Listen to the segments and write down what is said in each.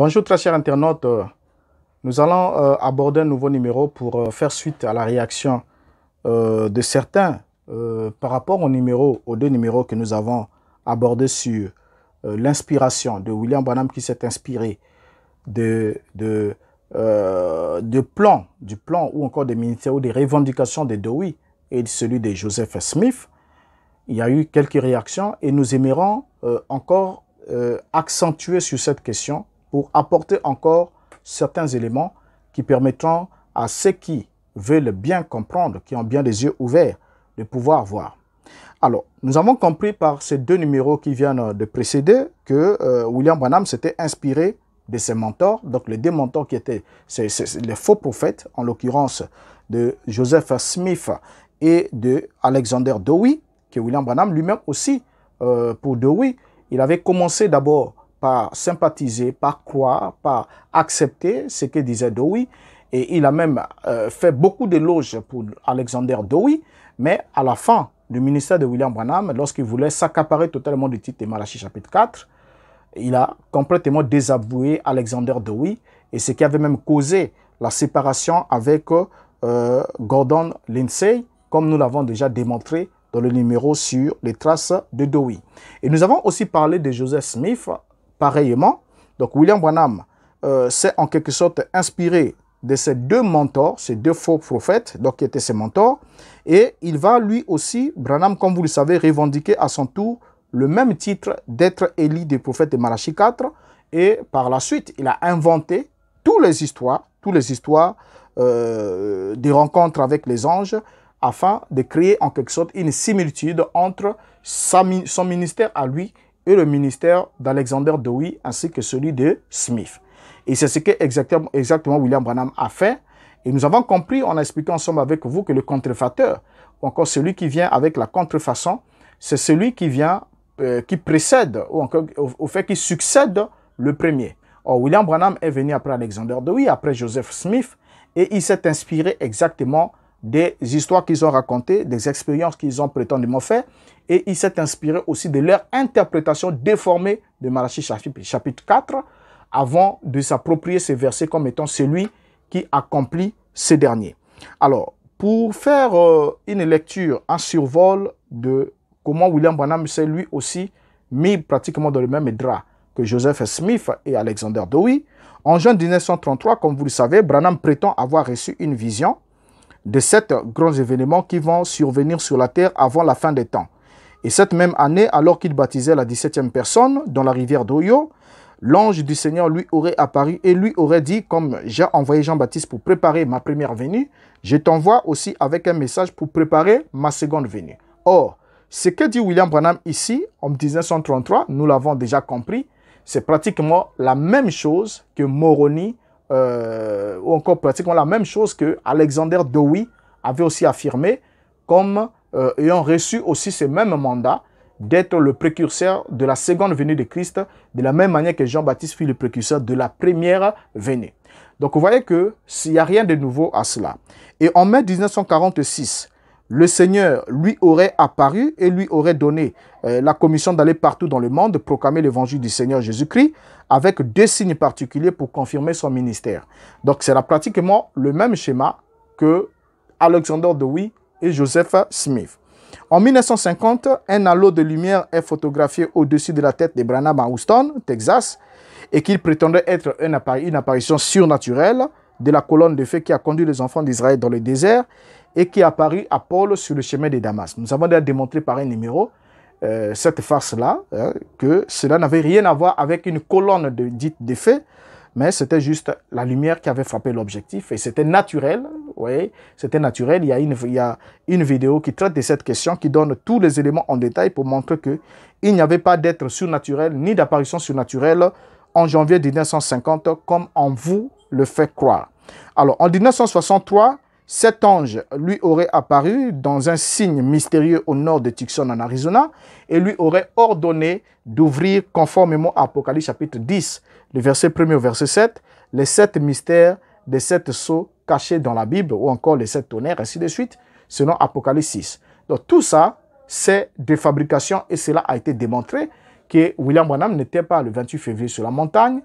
Bonjour très chers internautes, euh, nous allons euh, aborder un nouveau numéro pour euh, faire suite à la réaction de certains par rapport au numéro, aux deux numéros que nous avons abordés sur l'inspiration de William Branham qui s'est inspiré de, plans, du plan ou encore des ministères ou des revendications de Dewey et celui de Joseph Smith. Il y a eu quelques réactions et nous aimerons encore accentuer sur cette question pour apporter encore certains éléments qui permettront à ceux qui veulent bien comprendre, qui ont bien les yeux ouverts, de pouvoir voir. Alors, nous avons compris par ces deux numéros qui viennent euh, de précéder que euh, William Branham s'était inspiré de ses mentors, donc les deux mentors qui étaient les faux prophètes, en l'occurrence de Joseph Smith et de Alexander Dewey, que William Branham lui-même aussi, euh, pour Dewey, il avait commencé d'abord par sympathiser, par croire, par accepter ce que disait Dowie. Et il a même euh, fait beaucoup d'éloges pour Alexander Dowie, mais à la fin du ministère de William Branham, lorsqu'il voulait s'accaparer totalement du titre de Malachi chapitre 4, il a complètement désavoué Alexander Dowie et ce qui avait même causé la séparation avec euh, Gordon Lindsay, comme nous l'avons déjà démontré dans le numéro sur les traces de Dowie. Et nous avons aussi parlé de Joseph Smith pareillement. Donc William Branham euh, s'est en quelque sorte inspiré de ses deux mentors, ces deux faux prophètes, donc qui étaient ses mentors, et il va lui aussi, Branham, comme vous le savez, revendiquer à son tour le même titre d'être élu des prophètes de Malachie 4, et par la suite, il a inventé toutes les histoires, toutes les histoires euh, des rencontres avec les anges, afin de créer en quelque sorte une similitude entre son ministère à lui et le ministère d'Alexander Dewey ainsi que celui de Smith. Et c'est ce que exactement, exactement William Branham a fait. Et nous avons compris, en expliquant ensemble avec vous que le contrefacteur ou encore celui qui vient avec la contrefaçon, c'est celui qui vient, euh, qui précède, ou encore au, fait qui succède le premier. Or, William Branham est venu après Alexander Dewey, après Joseph Smith, et il s'est inspiré exactement des histoires qu'ils ont racontées, des expériences qu'ils ont prétendument faites, et il s'est inspiré aussi de leur interprétation déformée de Malachi chapitre 4, avant de s'approprier ces versets comme étant celui qui accomplit ces derniers. Alors, pour faire euh, une lecture, un survol de comment William Branham s'est lui aussi mis pratiquement dans le même drap que Joseph Smith et Alexander Dewey, en juin 1933, comme vous le savez, Branham prétend avoir reçu une vision de sept grands événements qui vont survenir sur la terre avant la fin des temps. Et cette même année, alors qu'il baptisait la 17e personne dans la rivière d'Oyo, l'ange du Seigneur lui aurait apparu et lui aurait dit, comme j'ai envoyé Jean-Baptiste pour préparer ma première venue, je t'envoie aussi avec un message pour préparer ma seconde venue. Or, ce que dit William Branham ici, en 1933, nous l'avons déjà compris, c'est pratiquement la même chose que Moroni euh, ou encore pratiquement la même chose que Alexander Dowie avait aussi affirmé comme euh, ayant reçu aussi ce même mandat d'être le précurseur de la seconde venue de Christ, de la même manière que Jean-Baptiste fut le précurseur de la première venue. Donc vous voyez que s'il n'y a rien de nouveau à cela. Et en mai 1946, le Seigneur lui aurait apparu et lui aurait donné euh, la commission d'aller partout dans le monde, proclamer l'évangile du Seigneur Jésus-Christ, avec deux signes particuliers pour confirmer son ministère. Donc, c'est pratiquement le même schéma que Alexander Dewey et Joseph Smith. En 1950, un halo de lumière est photographié au-dessus de la tête de Branham à Houston, Texas, et qu'il prétendait être une, apparition surnaturelle de la colonne de feu qui a conduit les enfants d'Israël dans le désert et qui apparut à Paul sur le chemin de Damas. Nous avons déjà démontré par un numéro euh, cette farce-là, hein, que cela n'avait rien à voir avec une colonne de, dite d'effet, mais c'était juste la lumière qui avait frappé l'objectif et c'était naturel. Oui, c'était naturel. Il y, a une, il y a une vidéo qui traite de cette question, qui donne tous les éléments en détail pour montrer que il n'y avait pas d'être surnaturel ni d'apparition surnaturelle en janvier 1950 comme en vous le fait croire. Alors, en 1963, cet ange lui aurait apparu dans un signe mystérieux au nord de Tucson en Arizona et lui aurait ordonné d'ouvrir conformément à Apocalypse chapitre 10, le verset 1 au verset 7, les sept mystères des sept sceaux cachés dans la Bible ou encore les sept tonnerres, ainsi de suite, selon Apocalypse 6. Donc tout ça, c'est des fabrications et cela a été démontré que William Branham n'était pas le 28 février sur la montagne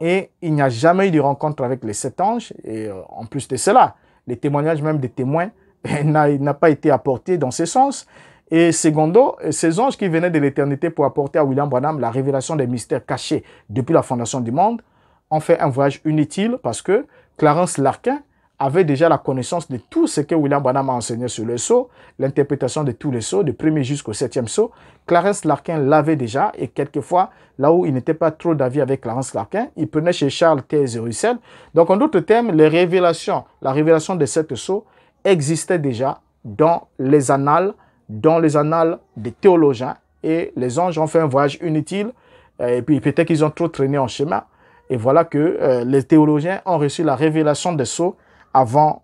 et il n'y a jamais eu de rencontre avec les sept anges et euh, en plus de cela, les témoignages même des témoins eh, n'a pas été apporté dans ce sens. Et secondo, euh, ces anges qui venaient de l'éternité pour apporter à William Branham la révélation des mystères cachés depuis la fondation du monde ont fait un voyage inutile parce que Clarence Larkin, avait déjà la connaissance de tout ce que William Branham a enseigné sur le saut, l'interprétation de tous les sauts, du premier jusqu'au septième saut. Clarence Larkin l'avait déjà et quelquefois, là où il n'était pas trop d'avis avec Clarence Larkin, il prenait chez Charles Thèse et Russell. Donc, en d'autres termes, les révélations, la révélation de cet saut existait déjà dans les annales, dans les annales des théologiens et les anges ont fait un voyage inutile euh, et puis peut-être qu'ils ont trop traîné en chemin. Et voilà que euh, les théologiens ont reçu la révélation des sauts avant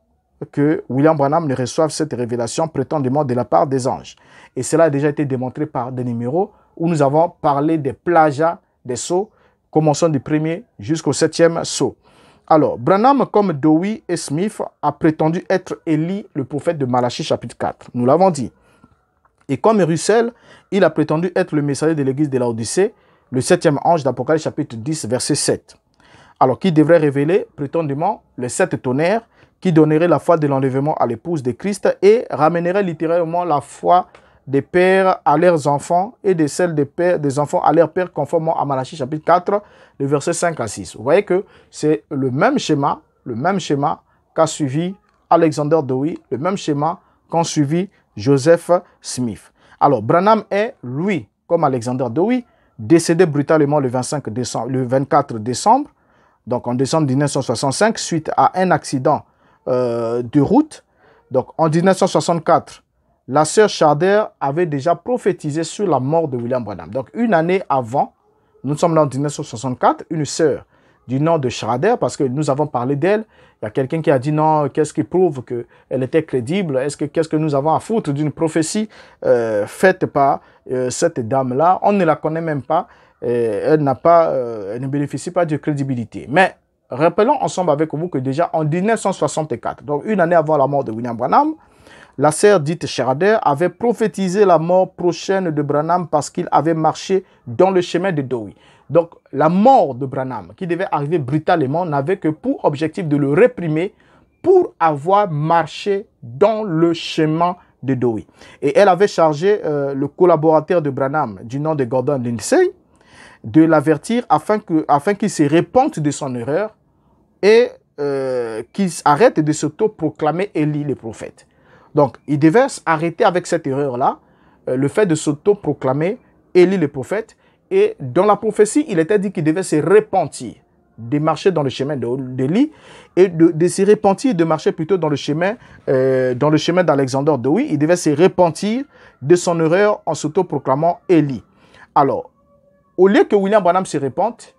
que William Branham ne reçoive cette révélation prétendument de la part des anges. Et cela a déjà été démontré par des numéros où nous avons parlé des plagiats des sceaux, commençant du premier jusqu'au septième sceau. Alors, Branham, comme Dewey et Smith, a prétendu être Élie, le prophète de Malachie chapitre 4. Nous l'avons dit. Et comme Russell, il a prétendu être le messager de l'église de l'Odyssée, Odyssée, le septième ange d'Apocalypse chapitre 10, verset 7. Alors, qui devrait révéler prétendument les sept tonnerres qui donnerait la foi de l'enlèvement à l'épouse de Christ et ramènerait littéralement la foi des pères à leurs enfants et de celle des, pères, des enfants à leurs pères conformément à Malachie chapitre 4, le verset 5 à 6. Vous voyez que c'est le même schéma, le même schéma qu'a suivi Alexander Dewey, le même schéma qu'a suivi Joseph Smith. Alors, Branham est, lui, comme Alexander Dewey, décédé brutalement le, 25 le 24 décembre, donc en décembre 1965, suite à un accident euh, de route. Donc en 1964, la sœur Charder avait déjà prophétisé sur la mort de William Branham. Donc une année avant, nous sommes là en 1964, une sœur du nom de charder parce que nous avons parlé d'elle. Il y a quelqu'un qui a dit non, qu'est-ce qui prouve qu'elle était crédible Est-ce que qu'est-ce que nous avons à foutre d'une prophétie euh, faite par euh, cette dame-là On ne la connaît même pas. elle n'a pas, elle ne bénéficie pas de crédibilité. Mais Rappelons ensemble avec vous que déjà en 1964, donc une année avant la mort de William Branham, la sœur dite Sherader avait prophétisé la mort prochaine de Branham parce qu'il avait marché dans le chemin de Dewey. Donc la mort de Branham, qui devait arriver brutalement, n'avait que pour objectif de le réprimer pour avoir marché dans le chemin de Dewey. Et elle avait chargé euh, le collaborateur de Branham, du nom de Gordon Lindsay, de l'avertir afin qu'il afin se répande de son erreur et euh, qu'ils de s'auto-proclamer Élie le prophète. Donc, il devait arrêter avec cette erreur-là, euh, le fait de s'auto-proclamer Élie le prophète. Et dans la prophétie, il était dit qu'il devait se repentir, de marcher dans le chemin d'Élie et de, se repentir, de marcher plutôt dans le chemin, euh, dans le chemin d'Alexandre de oui, Il devait se repentir de son erreur en s'auto-proclamant Élie. Alors, au lieu que William Branham se repente,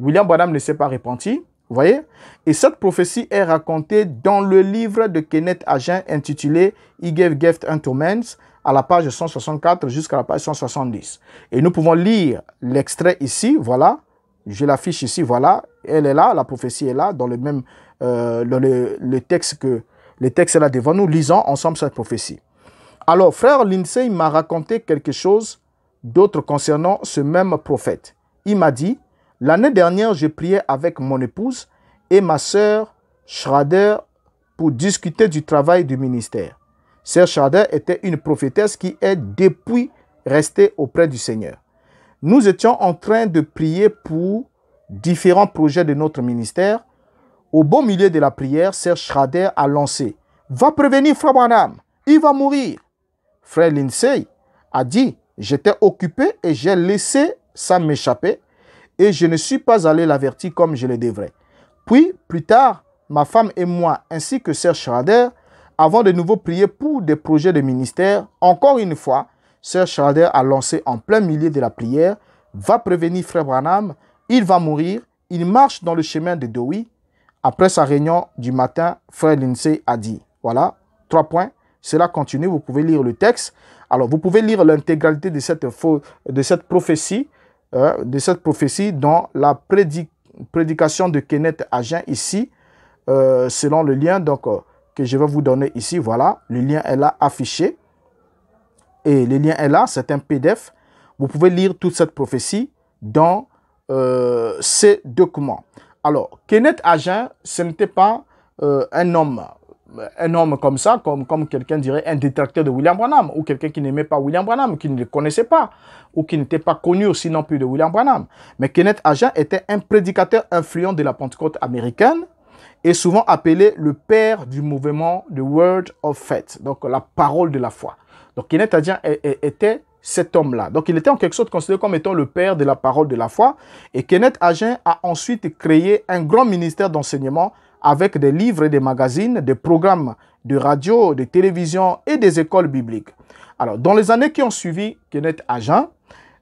William Branham ne s'est pas repenti. Vous voyez Et cette prophétie est racontée dans le livre de Kenneth Agen intitulé He gave gift unto men à la page 164 jusqu'à la page 170. Et nous pouvons lire l'extrait ici, voilà. Je l'affiche ici, voilà. Elle est là, la prophétie est là, dans le même euh, le, texte que le texte est là devant nous. Lisons ensemble cette prophétie. Alors, frère Lindsay m'a raconté quelque chose d'autre concernant ce même prophète. Il m'a dit, L'année dernière, je priais avec mon épouse et ma sœur Schrader pour discuter du travail du ministère. Sœur Schrader était une prophétesse qui est depuis restée auprès du Seigneur. Nous étions en train de prier pour différents projets de notre ministère. Au beau milieu de la prière, Sœur Schrader a lancé Va prévenir Frère Branham, il va mourir. Frère Lindsay a dit J'étais occupé et j'ai laissé ça m'échapper et je ne suis pas allé l'avertir comme je le devrais. Puis, plus tard, ma femme et moi, ainsi que Sir Schrader, avons de nouveau prié pour des projets de ministère. Encore une fois, Sir Schrader a lancé en plein milieu de la prière Va prévenir Frère Branham, il va mourir, il marche dans le chemin de Dowie. Après sa réunion du matin, Frère Lindsay a dit Voilà, trois points. Cela continue, vous pouvez lire le texte. Alors, vous pouvez lire l'intégralité de cette, de cette prophétie Hein, de cette prophétie dans la prédication de Kenneth Agen ici, euh, selon le lien donc, euh, que je vais vous donner ici. Voilà, le lien est là affiché. Et le lien est là, c'est un PDF. Vous pouvez lire toute cette prophétie dans euh, ces documents. Alors, Kenneth Agen, ce n'était pas un homme un homme comme ça, comme, comme quelqu'un dirait un détracteur de William Branham, ou quelqu'un qui n'aimait pas William Branham, qui ne le connaissait pas, ou qui n'était pas connu aussi non plus de William Branham. Mais Kenneth Agen était un prédicateur influent de la Pentecôte américaine et souvent appelé le père du mouvement The Word of Faith, donc la parole de la foi. Donc Kenneth Agen était cet homme-là. Donc il était en quelque sorte considéré comme étant le père de la parole de la foi. Et Kenneth Agen a ensuite créé un grand ministère d'enseignement avec des livres et des magazines, des programmes de radio, de télévision et des écoles bibliques. Alors, dans les années qui ont suivi, Kenneth Agen,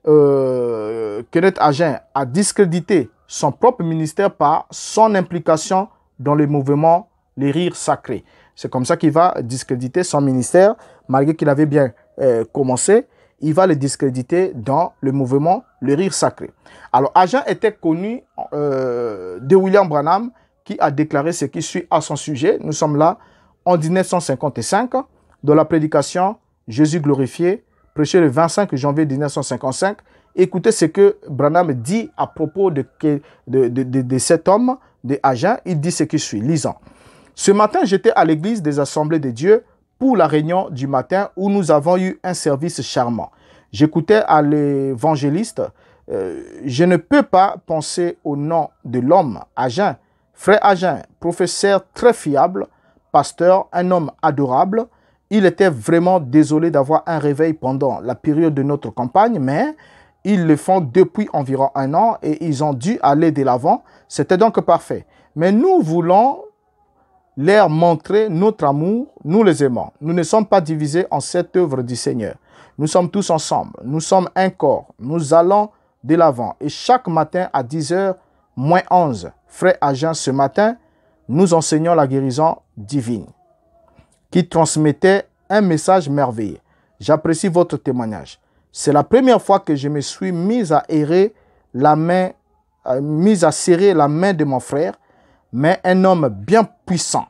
euh, Kenneth Agen a discrédité son propre ministère par son implication dans le mouvement Les Rires Sacrés. C'est comme ça qu'il va discréditer son ministère, malgré qu'il avait bien euh, commencé. Il va le discréditer dans le mouvement Les Rires Sacrés. Alors, Agen était connu euh, de William Branham qui a déclaré ce qui suit à son sujet. Nous sommes là en 1955 dans la prédication Jésus glorifié, prêché le 25 janvier 1955. Écoutez ce que Branham dit à propos de, de, cet homme, de Agen. Il dit ce qui suit. Lisons. Ce matin, j'étais à l'église des Assemblées de Dieu pour la réunion du matin où nous avons eu un service charmant. J'écoutais à l'évangéliste. Euh, je ne peux pas penser au nom de l'homme, Agen, Frère Agen, professeur très fiable, pasteur, un homme adorable, il était vraiment désolé d'avoir un réveil pendant la période de notre campagne, mais ils le font depuis environ un an et ils ont dû aller de l'avant. C'était donc parfait. Mais nous voulons leur montrer notre amour. Nous les aimons. Nous ne sommes pas divisés en cette œuvre du Seigneur. Nous sommes tous ensemble. Nous sommes un corps. Nous allons de l'avant. Et chaque matin à 10h, moins 11, frère Agent, ce matin, nous enseignons la guérison divine qui transmettait un message merveilleux. J'apprécie votre témoignage. C'est la première fois que je me suis mise à errer la main, euh, mise à serrer la main de mon frère, mais un homme bien puissant.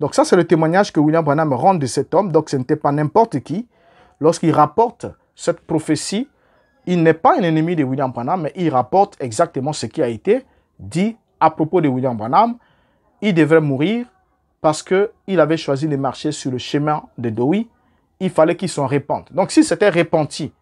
Donc ça, c'est le témoignage que William Branham rend de cet homme. Donc ce n'était pas n'importe qui. Lorsqu'il rapporte cette prophétie, il n'est pas un ennemi de William Branham, mais il rapporte exactement ce qui a été dit à propos de William Branham, il devrait mourir parce qu'il avait choisi de marcher sur le chemin de Dewey. Il fallait qu'il s'en répande. Donc, s'il s'était repenti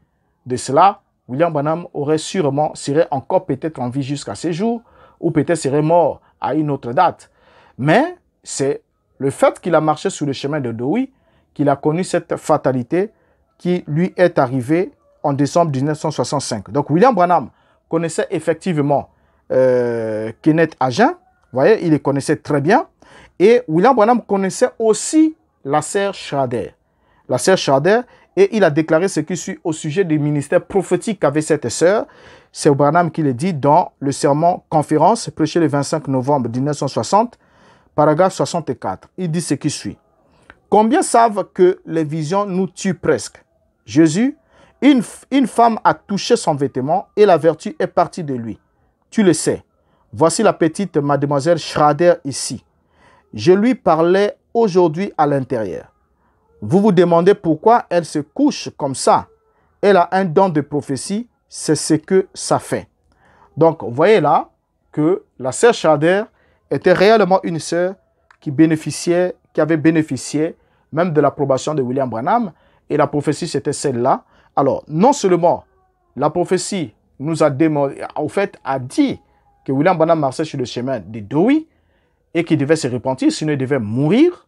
de cela, William Branham aurait sûrement, serait encore peut-être en vie jusqu'à ces jours, ou peut-être serait mort à une autre date. Mais c'est le fait qu'il a marché sur le chemin de Dewey qu'il a connu cette fatalité qui lui est arrivée en décembre 1965. Donc William Branham connaissait effectivement euh, Kenneth Agen. Vous voyez, il les connaissait très bien. Et William Branham connaissait aussi la sœur Schrader. La sœur Schrader, et il a déclaré ce qui suit au sujet des ministères prophétiques qu'avait cette sœur. C'est Branham qui le dit dans le serment conférence prêché le 25 novembre 1960, paragraphe 64. Il dit ce qui suit. Combien savent que les visions nous tuent presque Jésus, une, une femme a touché son vêtement et la vertu est partie de lui. Tu le sais. Voici la petite mademoiselle Schrader ici. Je lui parlais aujourd'hui à l'intérieur. Vous vous demandez pourquoi elle se couche comme ça. Elle a un don de prophétie, c'est ce que ça fait. Donc, voyez là que la sœur Schrader était réellement une sœur qui bénéficiait, qui avait bénéficié même de l'approbation de William Branham. Et la prophétie, c'était celle-là. Alors, non seulement la prophétie nous a fait, a dit que William Branham marchait sur le chemin de Dewey et qu'il devait se repentir, sinon il devait mourir.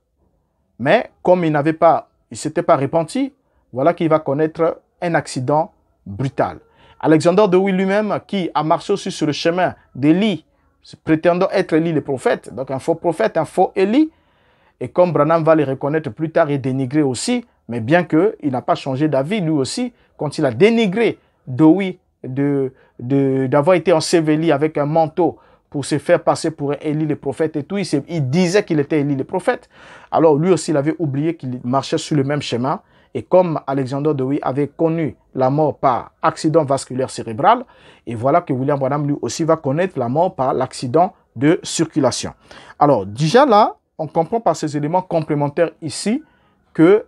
Mais comme il n'avait pas, il s'était pas repenti, voilà qu'il va connaître un accident brutal. Alexander Dowie lui-même, qui a marché aussi sur le chemin d'Élie, prétendant être Élie le prophète, donc un faux prophète, un faux Élie, et comme Branham va le reconnaître plus tard et dénigrer aussi, mais bien qu'il n'a pas changé d'avis lui aussi, quand il a dénigré Dewey, de, d'avoir été enseveli avec un manteau pour se faire passer pour Élie le prophète et tout. Il, disait qu'il était Élie le prophète. Alors lui aussi, il avait oublié qu'il marchait sur le même chemin. Et comme Alexander Dewey avait connu la mort par accident vasculaire cérébral, et voilà que William Branham lui aussi va connaître la mort par l'accident de circulation. Alors déjà là, on comprend par ces éléments complémentaires ici que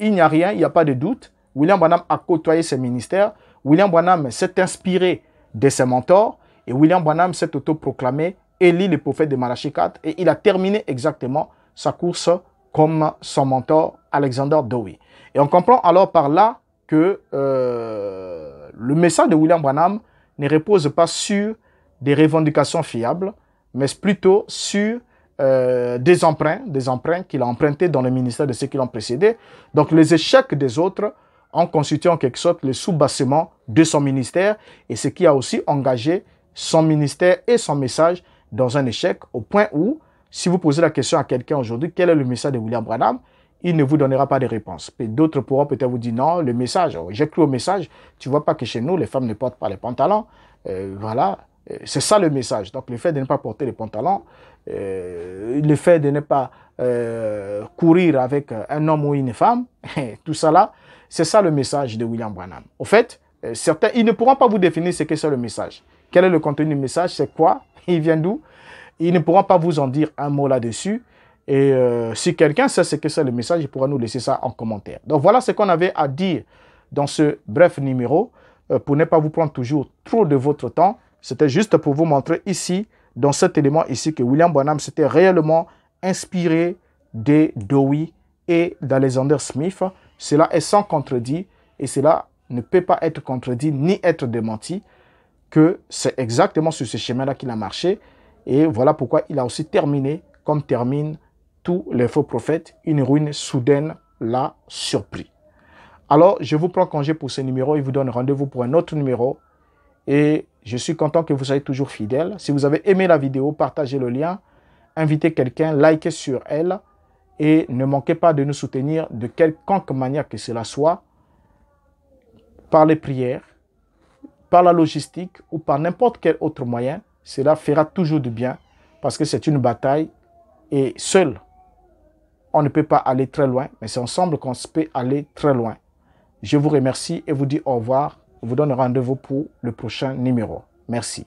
il n'y a rien, il n'y a pas de doute. William Branham a côtoyé ses ministères, William Branham s'est inspiré de ses mentors et William Branham s'est autoproclamé Élie le prophète de Malachi et il a terminé exactement sa course comme son mentor Alexander Dowie. Et on comprend alors par là que euh, le message de William Branham ne repose pas sur des revendications fiables, mais plutôt sur euh, des emprunts, des emprunts qu'il a empruntés dans le ministère de ceux qui l'ont précédé. Donc les échecs des autres en constituant en quelque sorte le sous-bassement de son ministère et ce qui a aussi engagé son ministère et son message dans un échec au point où, si vous posez la question à quelqu'un aujourd'hui, quel est le message de William Branham il ne vous donnera pas de réponse. D'autres pourront peut-être vous dire non, le message, oh, j'ai cru au message, tu vois pas que chez nous, les femmes ne portent pas les pantalons. Euh, voilà, euh, c'est ça le message. Donc le fait de ne pas porter les pantalons, euh, le fait de ne pas courir avec un homme ou une femme, tout ça là, c'est ça le message de William Branham. Au fait, euh, certains, ils ne pourront pas vous définir ce que c'est le message. Quel est le contenu du message C'est quoi Il vient d'où Ils ne pourront pas vous en dire un mot là-dessus. Et euh, si quelqu'un sait ce que c'est le message, il pourra nous laisser ça en commentaire. Donc voilà ce qu'on avait à dire dans ce bref numéro euh, pour ne pas vous prendre toujours trop de votre temps. C'était juste pour vous montrer ici, dans cet élément ici, que William Branham s'était réellement inspiré de Dewey et d'Alexander Smith cela est sans contredit et cela ne peut pas être contredit ni être démenti que c'est exactement sur ce chemin-là qu'il a marché. Et voilà pourquoi il a aussi terminé, comme terminent tous les faux prophètes, une ruine soudaine l'a surpris. Alors, je vous prends congé pour ce numéro et vous donne rendez-vous pour un autre numéro. Et je suis content que vous soyez toujours fidèles. Si vous avez aimé la vidéo, partagez le lien, invitez quelqu'un, likez sur elle et ne manquez pas de nous soutenir de quelconque manière que cela soit, par les prières, par la logistique ou par n'importe quel autre moyen. Cela fera toujours du bien parce que c'est une bataille et seul, on ne peut pas aller très loin, mais c'est ensemble qu'on peut aller très loin. Je vous remercie et vous dis au revoir. Je vous donne rendez-vous pour le prochain numéro. Merci.